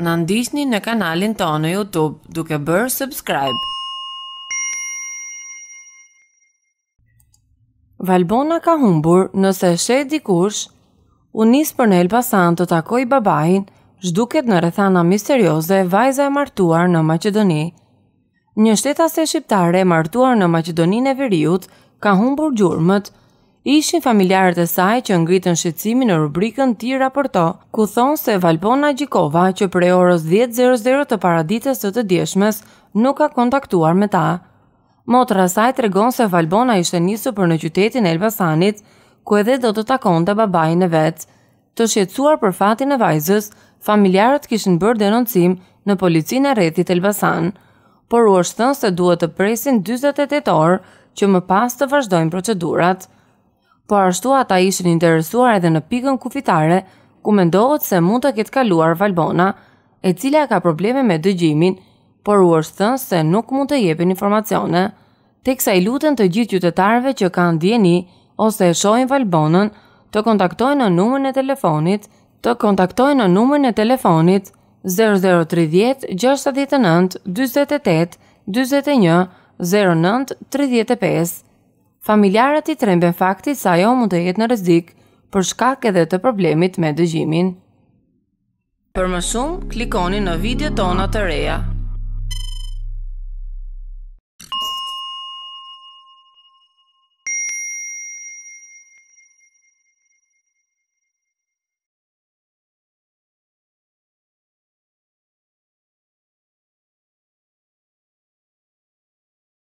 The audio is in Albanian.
Në ndishtni në kanalin të në Youtube duke bërë subscribe. Valbona ka humbur nëse shetë dikush, unis për në Elbasan të takoj babajin, zhduket në rethana misterioze vajza e martuar në Macedoni. Një shtetase shqiptare e martuar në Macedonin e Veriut ka humbur gjurëmët, ishin familjarët e saj që ngritën shqetësimin në rubrikën Ti raporto, ku thonë se Valbona Gjikova, që për e orës 10.00 të paradites të të djeshmes, nuk ka kontaktuar me ta. Motra saj të se Valbona ishte njësë për në qytetin Elbasanit, ku edhe do të takon të babajin e vetë. Të shqecuar për fatin e vajzës, familjarët kishin bërë denoncim në policinë e retit Elbasan, por u është thënë se duhet të presin 28 orë që më pas të vazhdojnë procedurat por ashtu ata ishin interesuar edhe në pikën kufitare, ku mendohet se mund të ketë kaluar Valbona, e cila ka probleme me dëgjimin, por u është thënë se nuk mund të jepin informacione. Teksa i lutën të gjithë qytetarëve që kanë djeni ose e shohin Valbonën, të kontaktojnë në numrin e telefonit, të kontaktojnë në numrin e telefonit 0030 69 48 41 09 35 familjarët i trembën fakti sa ajo mund të jetë në rrezik për shkak edhe të problemit me dëgjimin. Për më shumë, klikoni në video tona të reja.